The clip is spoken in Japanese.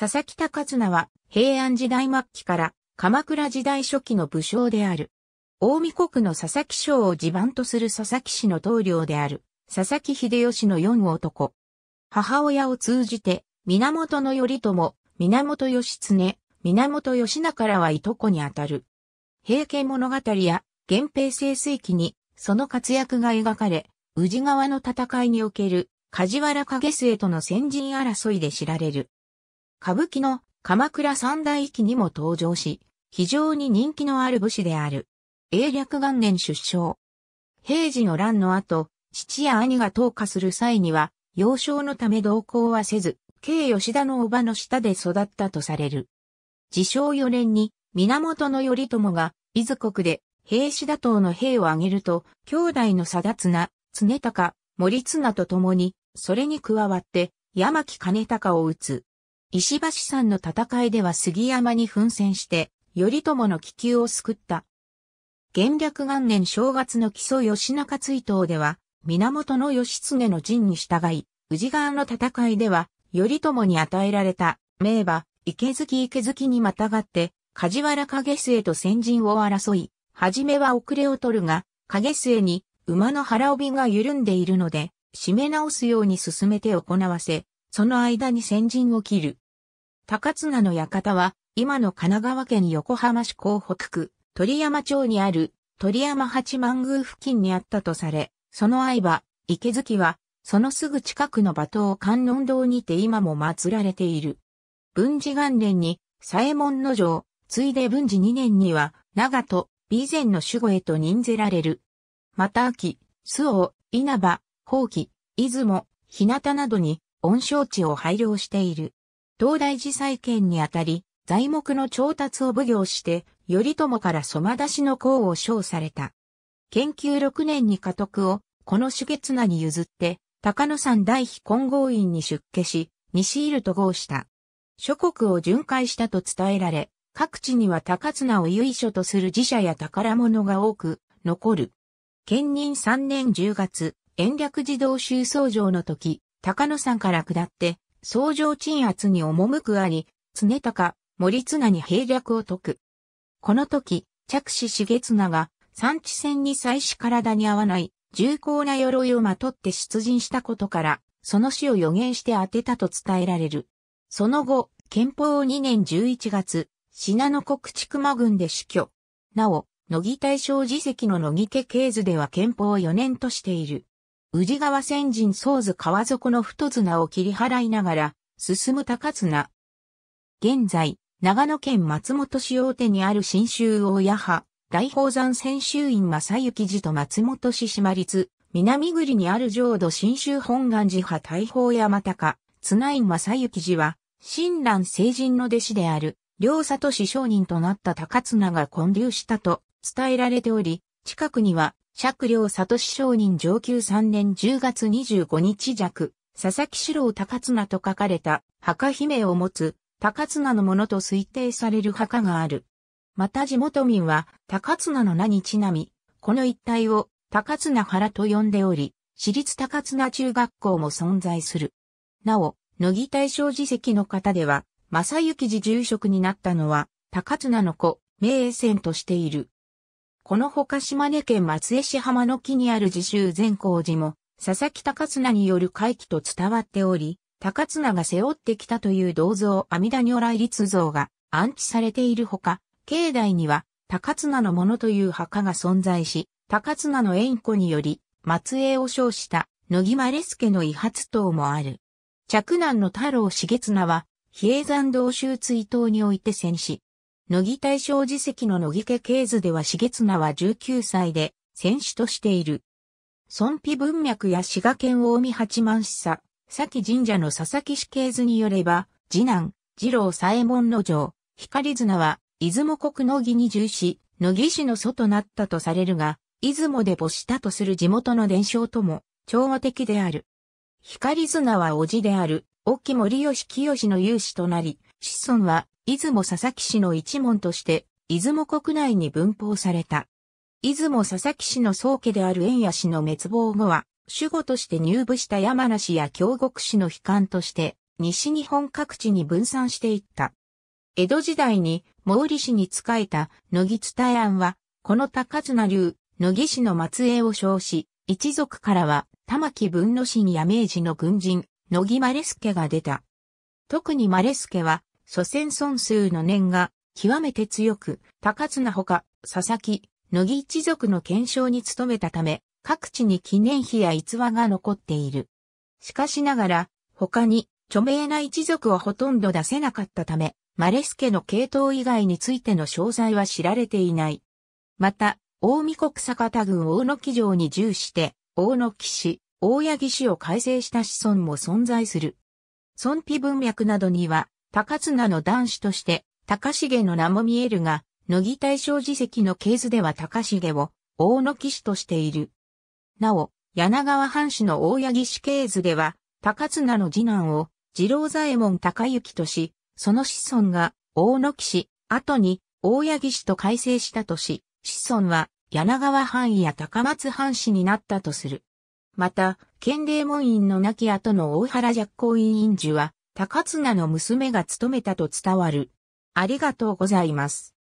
佐々木高綱は平安時代末期から鎌倉時代初期の武将である。大見国の佐々木省を地盤とする佐々木氏の棟梁である佐々木秀吉の四男。母親を通じて源頼朝、源義経、源義仲らはいとこにあたる。平家物語や源平盛衰期にその活躍が描かれ、宇治川の戦いにおける梶原景末との先陣争いで知られる。歌舞伎の鎌倉三大記にも登場し、非常に人気のある武士である。英略元年出生。平治の乱の後、父や兄が投下する際には、幼少のため同行はせず、慶吉田の叔母の下で育ったとされる。自称4年に、源頼朝が、伊豆国で、平氏打倒の兵を挙げると、兄弟の貞綱、常高、森綱と共に、それに加わって、山木兼高を撃つ。石橋山の戦いでは杉山に奮戦して、頼朝の気球を救った。元略元年正月の木曽義中追悼では、源義経の陣に従い、宇治川の戦いでは、頼朝に与えられた、名馬、池月池月にまたがって、梶原影末と先陣を争い、はじめは遅れを取るが、影末に馬の腹帯が緩んでいるので、締め直すように進めて行わせ、その間に先陣を切る。高綱の館は、今の神奈川県横浜市港北区、鳥山町にある、鳥山八幡宮付近にあったとされ、その相場、池月は、そのすぐ近くの馬頭観音堂にて今も祀られている。文治元年に、左衛門の城、ついで文治二年には、長門、備前の守護へと任ぜられる。また秋、周防、稲葉、宝器、出雲、日向などに、温床地を配慮している。東大寺再建にあたり、材木の調達を奉行して、頼朝から染出しの功を称された。研究6年に家督を、この主月名に譲って、高野山大妃金剛院に出家し、西イルと合した。諸国を巡回したと伝えられ、各地には高綱を由緒とする寺社や宝物が多く残る。兼任3年10月、延暦寺道修僧城の時、高野山から下って、相乗鎮圧に赴くあり、常高、森綱に兵略を解く。この時、着手げ綱が、山地戦に妻子体に合わない、重厚な鎧をまとって出陣したことから、その死を予言して当てたと伝えられる。その後、憲法2年11月、信濃国畜熊軍で死去。なお、乃木大将辞席の乃木家系図では憲法4年としている。宇治川先人宗図川底の太綱を切り払いながら、進む高綱。現在、長野県松本市大手にある新州大矢派、大宝山専州院正幸寺と松本市島立、南栗にある浄土新州本願寺派大宝山高、綱院正幸寺は、親鸞聖人の弟子である、両里市商人となった高綱が建立したと伝えられており、近くには釈良里聡商人上級3年10月25日弱、佐々木四郎高綱と書かれた墓姫を持つ高綱のものと推定される墓がある。また地元民は高綱の名にちなみ、この一帯を高綱原と呼んでおり、私立高綱中学校も存在する。なお、乃木大正寺籍の方では、正幸寺住職になったのは、高綱の子、名衛戦としている。このほか島根県松江市浜の木にある自習善光寺も、佐々木高綱による回帰と伝わっており、高綱が背負ってきたという銅像阿弥陀如来立像が安置されているほか、境内には高綱のものという墓が存在し、高綱の縁故により、松江を称した野木丸助の遺発等もある。着難の太郎重綱は、比叡山道州追悼において戦死。乃木大正寺跡の乃木家系図では重綱は19歳で戦死としている。孫妃文脈や滋賀県大見八幡市佐、佐神社の佐々木氏系図によれば、次男、次郎左衛門の城、光綱は、出雲国の木に従し、乃木氏の祖となったとされるが、出雲で没したとする地元の伝承とも、調和的である。光綱は叔父である、沖森義清の勇士となり、子孫は出雲佐々木氏の一門として、出雲国内に分布された。出雲佐々木氏の宗家である円谷氏の滅亡後は、守護として入部した山梨や京極氏の悲観として、西日本各地に分散していった。江戸時代に毛利氏に仕えた野木伝案は、この高綱流、野木氏の末裔を称し、一族からは玉木文之進や明治の軍人、野木マレスケが出た。特にマレスケは、祖先孫数の念が極めて強く、高綱ほか、佐々木、乃木一族の検証に努めたため、各地に記念碑や逸話が残っている。しかしながら、他に著名な一族はほとんど出せなかったため、マレス家の系統以外についての詳細は知られていない。また、大見国坂田郡大野木城に従して、大野木氏、大八木氏を改正した子孫も存在する。孫妃文脈などには、高綱の男子として、高重の名も見えるが、乃木大正寺跡の系図では高重を、大野騎士としている。なお、柳川藩士の大八木氏系図では、高綱の次男を、次郎左衛門高行とし、その子孫が、大野騎士、後に、大八木氏と改正したとし、子孫は、柳川藩や高松藩士になったとする。また、県令門院の亡き後の大原若光院院主は、高綱の娘が務めたと伝わる。ありがとうございます。